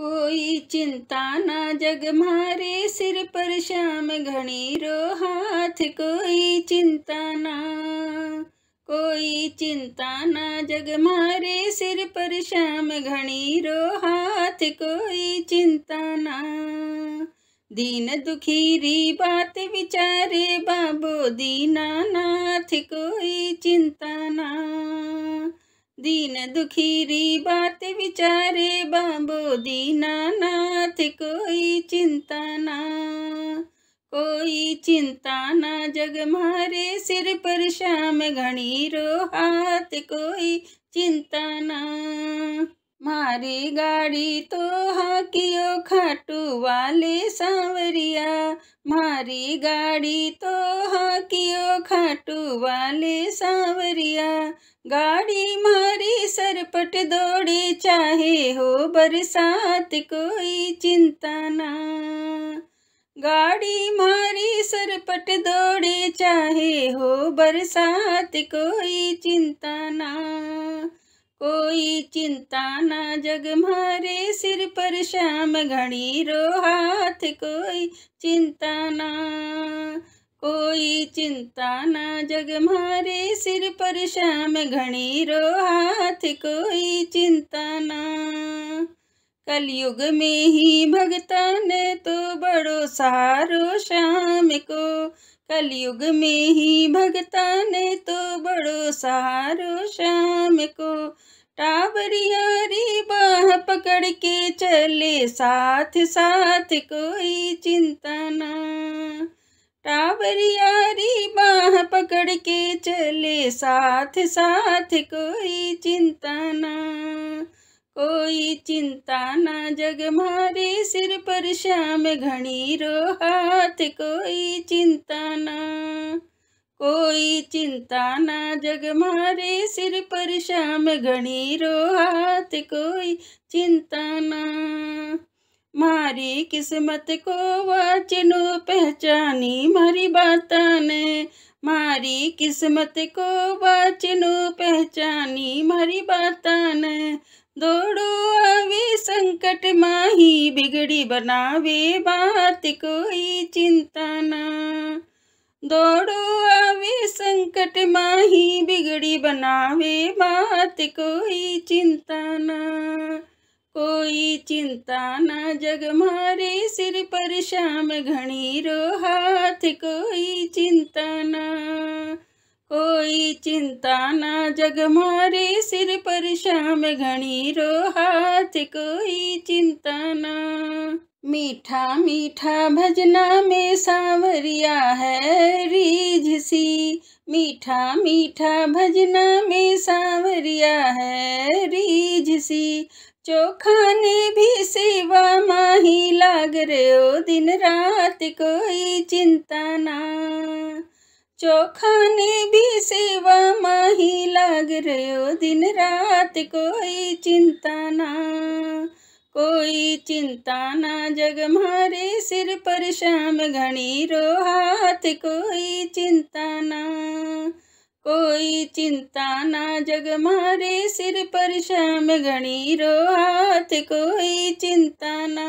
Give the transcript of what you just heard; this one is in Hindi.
कोई चिंता ना जग मारे सिर पर श्याम घनी रो हाथ कोई चिंता ना कोई चिंता ना जग मारे सिर पर श्याम घनी रो हाथ कोई चिंता ना दीन दुखी री बात विचारे बाबो दीना नाथ कोई चिंता ना दीन दुखी री बात विचारे बाबू दीनानाथ कोई चिंता ना कोई चिंता ना जग मारे सिर पर श्याम घनी रो हाथ कोई चिंता ना मारी गाड़ी तो हाकियो खाटू वाले सांवरिया मारी गाड़ी तो हाकियो खाटू वाले सांवरिया गाड़ी मारी झपट दौड़ी चाहे हो बरसात कोई चिंता ना गाड़ी मारी सरपट दौड़ी चाहे हो बरसात कोई चिंता ना कोई चिंता ना जग मारे सिर पर श्याम घड़ी रो हाथ कोई चिंता ना कोई चिंता ना जग मारे सिर पर श्याम घनी रो हाथ कोई चिंता ना कलयुग में ही भगता ने तो बड़ो सहारो श्याम को कलयुग में ही भगता ने तो बड़ो सहारो श्याम को टाबरियारी बाह पकड़ के चले साथ साथ कोई चिंता ना टावरियारी बाह पकड़ के चले साथ साथ कोई चिंता ना कोई चिंता ना जग मारे सिर पर श्याम घनी रो हाथ कोई चिंता ना कोई चिंता ना जग मारे सिर पर श्याम घनी रो हाथ कोई चिंता ना मारी किस्मत को वचनो पहचानी मारी बात ने मारी किस्मत को वचनो पहचानी मारी बात ने दौड़ो आवे संकट माही बिगड़ी बनावे बात कोई चिंता ना दौड़ो आवे संकट माही बिगड़ी बनावे बात कोई चिंता ना चिंता ना जग मारे सिर पर श्याम घनी रो हाथ कोई चिंता ना कोई चिंता ना जग मारे सिर पर श्याम घनी रो हाथ कोई चिंता ना मीठा मीठा भजना में सांवरिया है रीझ सी मीठा मीठा भजना में सांवरिया है सी चोखाने भी सेवा माही लाग रहे हो दिन रात कोई चिंता ना चोखाने भी सेवा माही लाग रहे हो दिन रात कोई चिंता ना कोई चिंता ना जग मारे सिर पर शाम घनी रो हाथ कोई चिंता ना कोई चिंता ना जग मारे सिर पर श्याम गणी रो हाथ कोई चिंता ना